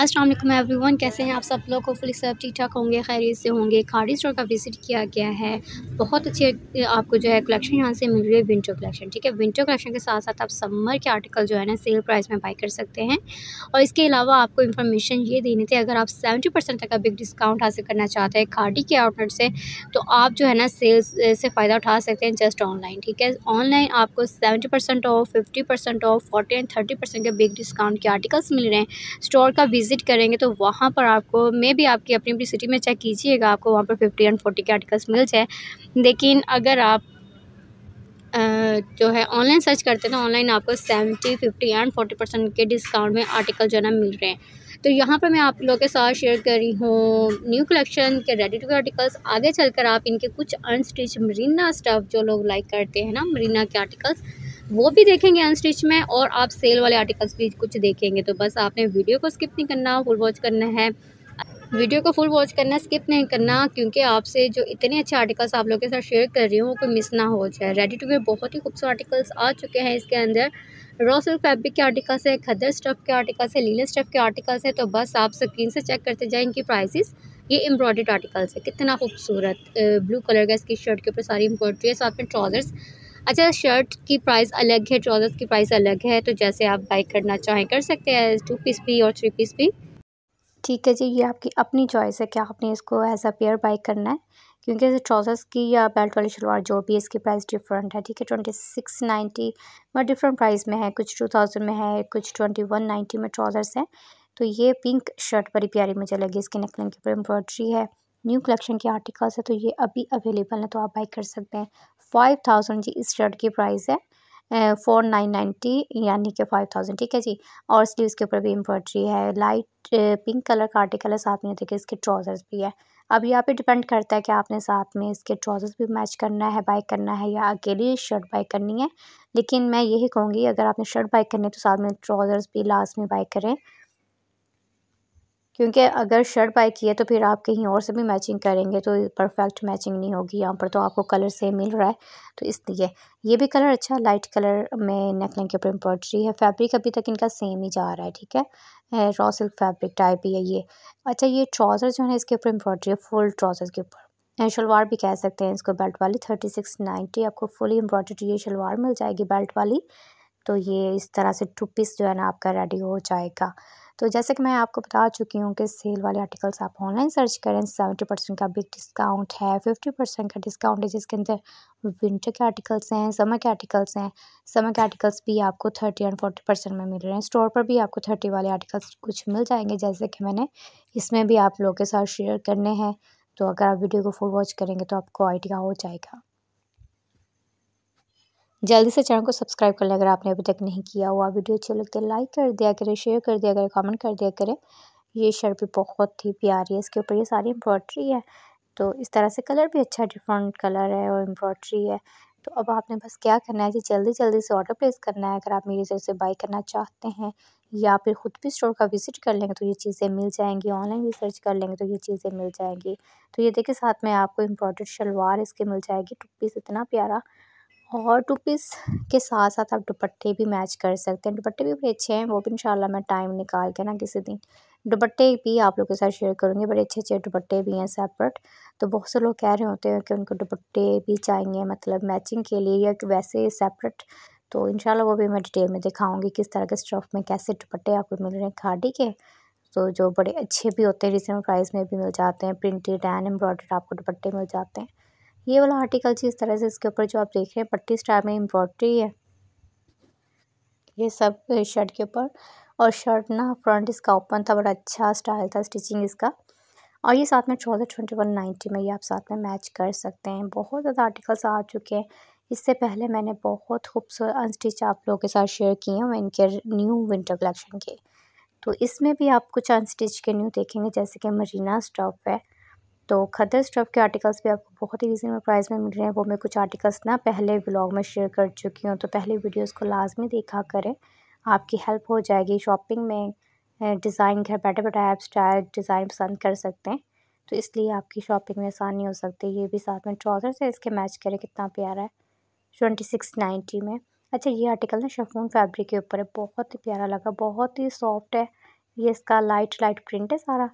अस्सलाम वालेकुम एवरीवन कैसे हैं आप सब लोग फुली सब ठीक ठाक होंगे खैरियत से होंगे खाड़ी स्टोर का विजिट किया गया है बहुत अच्छे आपको जो है कलेक्शन यहाँ से मिल रही है विंटर कलेक्शन ठीक है विंटर कलेक्शन के साथ साथ आप समर के आर्टिकल जो है ना सेल प्राइस में बाई कर सकते हैं और इसके अलावा आपको इन्फॉर्मेशन ये देनी थी अगर आप सेवेंटी तक का बिग डिस्काउंट हासिल करना चाहते हैं खाड़ी के आउटलेट से तो आप जो है ना सेल्स से फ़ायदा उठा सकते हैं जस्ट ऑनलाइन ठीक है ऑनलाइन आपको seventy off fifty off forty and thirty के बिग डिस्काउंट के आर्टिकल्स मिल रहे हैं स्टोर का विज़िट करेंगे तो वहाँ पर आपको मे भी आपकी अपनी अपनी सिटी में चेक कीजिएगा आपको वहाँ पर फिफ्टी एंड फोर्टी के आर्टिकल्स मिल जाए लेकिन अगर आप जो है ऑनलाइन सर्च करते हैं तो ऑनलाइन आपको seventy fifty and forty percent के डिस्काउंट में आर्टिकल जो है ना मिल रहे हैं तो यहाँ पर मैं आप लोगों के साथ शेयर कर रही हूँ न्यू कलेक्शन के रेडी टू आर्टिकल्स आगे चलकर आप इनके कुछ अनस्टिच मरीना स्टफ़ जो लोग लाइक करते हैं ना मरीना के आर्टिकल्स वो भी देखेंगे अनस्टिच में और आप सेल वाले आर्टिकल्स भी कुछ देखेंगे तो बस आपने वीडियो को स्किप नहीं करना फुल वॉच करना है वीडियो को फुल वॉच करना स्किप नहीं करना क्योंकि आपसे जो इतने अच्छे आर्टिकल्स आप लोगों के साथ शेयर कर रही हूँ वो कोई मिस ना हो जाए रेडी टू वेयर बहुत ही खूबसूरत आर्टिकल्स आ चुके हैं इसके अंदर रॉसल फैब्रिक के आर्टिकल्स है खदर स्टफ़ के आर्टिकल्स है लीलन स्टफ़ के आर्टिकल्स है तो बस आप स्क्रीन से चेक करते जाए इनकी प्राइसिस ये एम्ब्रॉयड आर्टिकल्स है कितना खूबसूरत ब्लू कलर का इसकी शर्ट के ऊपर सारी एम्ब्रॉयड्री है साथ में ट्राउज़र्स अच्छा शर्ट की प्राइस अलग है ट्राउज़र्स की प्राइस अलग है तो जैसे आप बाई करना चाहें कर सकते हैं टू पीस भी और थ्री पीस भी ठीक है जी ये आपकी अपनी चॉइस है क्या आपने इसको एज अ पेयर बाई करना है क्योंकि जैसे ट्राउज़र्स की या बेल्ट वाली शलवार जो भी है इसकी प्राइस डिफरेंट है ठीक है ट्वेंटी सिक्स नाइन्टी में डिफरेंट प्राइस में है कुछ टू थाउजेंड में है कुछ ट्वेंटी वन नाइन्टी में ट्राउज़र्स हैं तो ये पिंक शर्ट बड़ी प्यारी मुझे लगी इसकी नेकलिंग के ऊपर एम्ब्रॉयड्री है न्यू कलेक्शन के आर्टिकल्स है तो ये अभी अवेलेबल है तो आप बाई कर सकते हैं फाइव थाउजेंड जी इस शर्ट की प्राइस है फोर नाइन नाइन्टी यानी कि फाइव थाउजेंड ठीक है जी और इसलिए के ऊपर भी एम्ब्रॉयडरी है लाइट पिंक कलर का आर्टिकल है साथ में देखिए इसके ट्राउज़र्स भी है अब यहाँ पे डिपेंड करता है कि आपने साथ में इसके ट्राउज़र्स भी मैच करना है बाय करना है या अकेली शर्ट बाय करनी है लेकिन मैं यही कहूँगी अगर आपने शर्ट बाय करनी है तो साथ में ट्राउज़र्स भी लास्ट में बाय करें क्योंकि अगर शर्ट बाय की है तो फिर आप कहीं और से भी मैचिंग करेंगे तो परफेक्ट मैचिंग नहीं होगी यहाँ पर तो आपको कलर सेम मिल रहा है तो इसलिए ये भी कलर अच्छा लाइट कलर में नेकलाइन के ऊपर एम्ब्रॉयड्री है फैब्रिक अभी तक इनका सेम ही जा रहा है ठीक है रॉ सिल्क फैब्रिक टाइप ही है ये अच्छा ये ट्राउज़र जो है इसके ऊपर एम्ब्रॉयड्री है फुल ट्राउज़र के ऊपर शलवार भी कह सकते हैं इसको बेल्ट वाली थर्टी सिक्स नाइन्टी आपको फुली एम्ब्रॉयड्री ये शलवार मिल जाएगी बेल्ट वाली तो ये इस तरह से टू पीस जो है ना आपका रेडी हो जाएगा तो जैसे कि मैं आपको बता चुकी हूँ कि सेल वाले आर्टिकल्स आप ऑनलाइन सर्च करें सेवेंटी परसेंट का बिग डिस्काउंट है फिफ्टी परसेंट का डिस्काउंट है जिसके अंदर विंटर के आर्टिकल्स हैं समर के आर्टिकल्स हैं समर के आर्टिकल्स भी आपको थर्टी एंड फोर्टी परसेंट में मिल रहे हैं स्टोर पर भी आपको थर्टी वाले आर्टिकल्स कुछ मिल जाएंगे जैसे कि मैंने इसमें भी आप लोगों के साथ शेयर करने हैं तो अगर आप वीडियो को फुल वॉच करेंगे तो आपको आइडिया हो जाएगा जल्दी से चैनल को सब्सक्राइब कर लें अगर आपने अभी तक नहीं किया हुआ वीडियो अच्छी लगती है लाइक कर दिया करें शेयर कर दिया करें कमेंट कर दिया करें ये शर्ट भी बहुत ही प्यारी है इसके ऊपर ये सारी एम्ब्रॉयड्री है तो इस तरह से कलर भी अच्छा डिफरेंट कलर है और एम्ब्रॉयड्री है तो अब आपने बस क्या करना है कि जल्दी जल्दी से ऑर्डर प्लेस करना है अगर आप मेरी सर से बाई करना चाहते हैं या फिर ख़ुद भी स्टोर का विज़िट कर लेंगे तो ये चीज़ें मिल जाएंगी ऑनलाइन भी सर्च कर लेंगे तो ये चीज़ें मिल जाएंगी तो ये देखिए साथ में आपको इम्पोर्टेड शलवार इसके मिल जाएगी टुप्पीस इतना प्यारा और टू पीस के साथ साथ आप दुपट्टे भी मैच कर सकते हैं दुपट्टे भी बड़े अच्छे हैं वो भी इंशाल्लाह मैं टाइम निकाल के ना किसी दिन दुपट्टे भी आप लोगों के साथ शेयर करूँगी बड़े अच्छे अच्छे दुपट्टे भी हैं सेपरेट तो बहुत से लोग कह रहे होते हैं कि उनको दुपट्टे भी चाहिए मतलब मैचिंग के लिए या वैसे सेपरेट तो इन वो भी मैं डिटेल में दिखाऊँगी किस तरह के स्टॉफ में कैसे दुपट्टे आपको मिल रहे हैं खाडी के तो जो बड़े अच्छे भी होते हैं रिजनेबल प्राइस में भी मिल जाते हैं प्रिंटेड एंड एम्ब्रॉयड आपको दुपट्टे मिल जाते हैं ये वाला आर्टिकल जी इस तरह से इसके ऊपर जो आप देख रहे हैं पट्टी स्टार में एम्ब्रॉयड्री है ये सब शर्ट के ऊपर और शर्ट ना फ्रंट इसका ओपन था बड़ा अच्छा स्टाइल था स्टिचिंग इसका और ये साथ में चौदह ट्वेंटी वन नाइन्टी में ये आप साथ में मैच कर सकते हैं बहुत ज़्यादा आर्टिकल्स आ चुके हैं इससे पहले मैंने बहुत खूबसूरत अनस्टिच आप लोगों के साथ शेयर किए हैं इनके न्यू विंटर कलेक्शन के तो इसमें भी आप कुछ अनस्टिच के न्यू देखेंगे जैसे कि मरीना स्टॉप है तो खदर स्टफ़ के आर्टिकल्स भी आपको बहुत ही रीज़नेबल प्राइस में मिल रहे हैं वो मैं कुछ आर्टिकल्स ना पहले ब्लॉग में शेयर कर चुकी हूँ तो पहले वीडियोज़ को लाजमी देखा करें आपकी हेल्प हो जाएगी शॉपिंग में डिज़ाइन घर बैठे बैठे आप स्टाइल डिज़ाइन पसंद कर सकते हैं तो इसलिए आपकी शॉपिंग में आसानी हो सकती है ये भी साथ में ट्राउज़र से इसके मैच करें कितना प्यारा है ट्वेंटी सिक्स नाइन्टी में अच्छा ये आर्टिकल ना शफून फैब्रिक के ऊपर है बहुत ही प्यारा लगा बहुत ही सॉफ्ट है ये इसका लाइट लाइट प्रिंट है सारा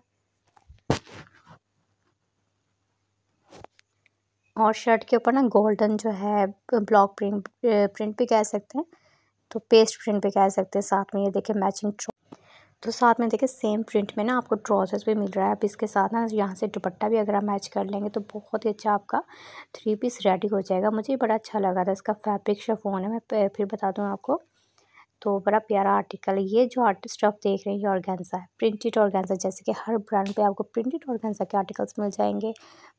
और शर्ट के ऊपर ना गोल्डन जो है ब्लॉक प्रिंट प्रिंट भी कह सकते हैं तो पेस्ट प्रिंट भी कह सकते हैं साथ में ये देखिए मैचिंग तो साथ में देखिए सेम प्रिंट में ना आपको ट्राउजर्स भी मिल रहा है अब इसके साथ ना यहाँ से दुपट्टा भी अगर आप मैच कर लेंगे तो बहुत ही अच्छा आपका थ्री पीस रेडी हो जाएगा मुझे बड़ा अच्छा लगा था इसका फैब्रिक शेफोन है मैं फिर बता दूँ आपको तो बड़ा प्यारा आर्टिकल है ये जो आर्टिस्ट आप देख रहे हैं ये ऑर्गेंजा है प्रिंटेड ऑर्गेंजा जैसे कि हर ब्रांड पे आपको प्रिंटेड ऑर्गेंजा के आर्टिकल्स मिल जाएंगे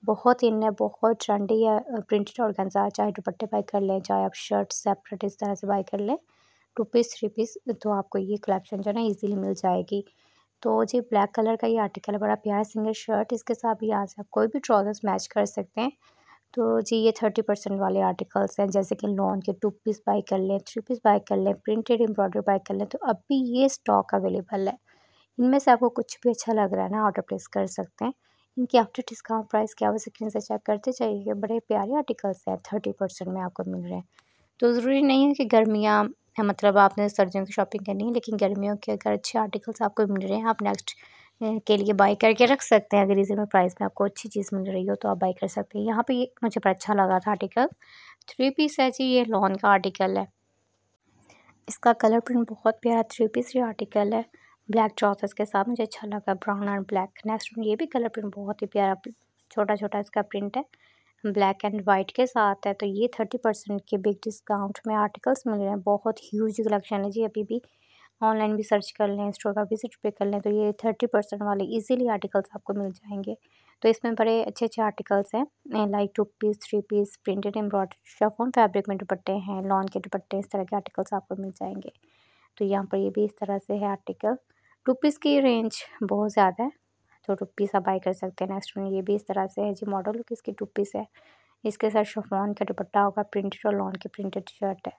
बहुत इन है बहुत ट्रेंडी है प्रिंटेड ऑर्गेंजा चाहे दुपट्टे बाई कर लें चाहे आप शर्ट सेपरेट इस तरह से बाई कर लें टू पीस थ्री पीस तो आपको ये कलेक्शन जो है ना ईजिली मिल जाएगी तो जी ब्लैक कलर का ये आर्टिकल है बड़ा प्यारा सिंगल शर्ट इसके साथ भी यहाँ से आप कोई भी ट्राउजर्स मैच कर सकते हैं तो जी ये थर्टी परसेंट वाले आर्टिकल्स हैं जैसे कि लॉन के टू पीस बाई कर लें थ्री पीस बाई कर लें प्रिंटेड एम्ब्रॉयडरी बाई कर लें तो अब भी ये स्टॉक अवेलेबल है इनमें से आपको कुछ भी अच्छा लग रहा है ना ऑर्डर प्लेस कर सकते हैं इनकी आफ्टर डिस्काउंट प्राइस क्या हो स्क्रीन से चेक करते जाइए बड़े प्यारे आर्टिकल्स हैं थर्टी परसेंट में आपको मिल रहे हैं तो ज़रूरी नहीं है कि गर्मियाँ मतलब आपने सर्दियों की शॉपिंग करनी है लेकिन गर्मियों के अगर अच्छे आर्टिकल्स आपको मिल रहे हैं आप नेक्स्ट के लिए बाई करके रख सकते हैं अगर रीज़नेबल प्राइस में आपको अच्छी चीज़ मिल रही हो तो आप बाई कर सकते हैं यहाँ पे ये मुझे बड़ा अच्छा लगा था आर्टिकल थ्री पीस है जी ये लॉन का आर्टिकल है इसका कलर प्रिंट बहुत प्यारा थ्री पीस ये आर्टिकल है ब्लैक ट्राउसर्स के साथ मुझे अच्छा लगा ब्राउन एंड ब्लैक नेक्स्ट ये भी कलर प्रिंट बहुत ही प्यारा छोटा छोटा इसका प्रिंट है ब्लैक एंड वाइट के साथ है तो ये थर्टी परसेंट के बिग डिस्काउंट में आर्टिकल्स मिल रहे हैं बहुत ह्यूज कलेक्शन है जी अभी भी ऑनलाइन भी सर्च कर लें स्टोर का विजिट पे कर लें तो ये थर्टी परसेंट वाले इजीली आर्टिकल्स आपको मिल जाएंगे तो इसमें बड़े अच्छे अच्छे आर्टिकल्स हैं like two piece three piece printed embroidery chiffon fabric में दुपट्टे हैं लॉन के दुपट्टे इस तरह के आर्टिकल्स आपको मिल जाएंगे तो यहाँ पर ये भी इस तरह से है आर्टिकल पीस की रेंज बहुत ज़्यादा है तो पीस आप बाई कर सकते हैं नेक्स्ट में ये भी इस तरह से है जी मॉडल लुक इसकी टू पीस है इसके साथ शफोन का दुपट्टा होगा प्रिंटेड और लॉन की प्रिंटेड शर्ट है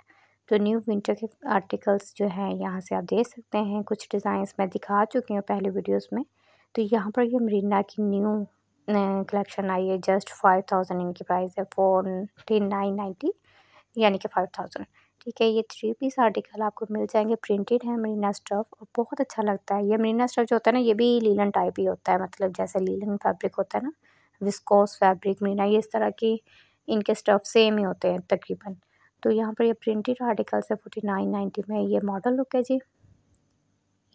तो न्यू विंटर के आर्टिकल्स जो हैं यहाँ से आप देख सकते हैं कुछ डिज़ाइंस मैं दिखा चुकी हूँ पहले वीडियोस में तो यहाँ पर ये मरीना की न्यू कलेक्शन आई है जस्ट फाइव थाउजेंड इनकी प्राइस है फोर्टी नाइन नाइन्टी यानी कि फाइव थाउजेंड ठीक है ये थ्री पीस आर्टिकल आपको मिल जाएंगे प्रिंटेड है मरीना स्टफ़ और बहुत अच्छा लगता है ये मरीना स्टफ़ जो होता है ना ये भी लीलन टाइप ही होता है मतलब जैसे लीलन फैब्रिक होता है ना विस्कोस फैब्रिक मरीना ये इस तरह की इनके स्टफ़ सेम ही होते हैं तकरीबन तो यहाँ पर ये प्रिंटेड आर्टिकल्स है फोर्टी नाइन नाइन्टी में ये मॉडल लुक है जी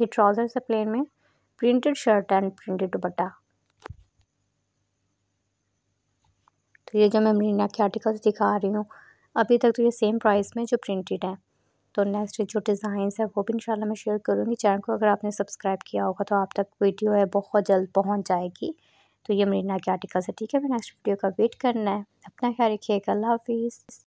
ये ट्राउजर्स है प्लेन में printed shirt and printed dupatta तो ये जो मैं मरीना के आर्टिकल्स दिखा रही हूँ अभी तक तो ये सेम प्राइस में जो प्रिंटेड है तो नेक्स्ट जो डिज़ाइंस है वो भी इंशाल्लाह मैं शेयर करूँगी चैनल को अगर आपने सब्सक्राइब किया होगा तो आप तक वीडियो है बहुत जल्द पहुँच जाएगी तो ये मरीना के आर्टिकल्स है ठीक है मैं नेक्स्ट वीडियो का वेट करना है अपना ख्याल रखिएगा अल्लाह हाफिज़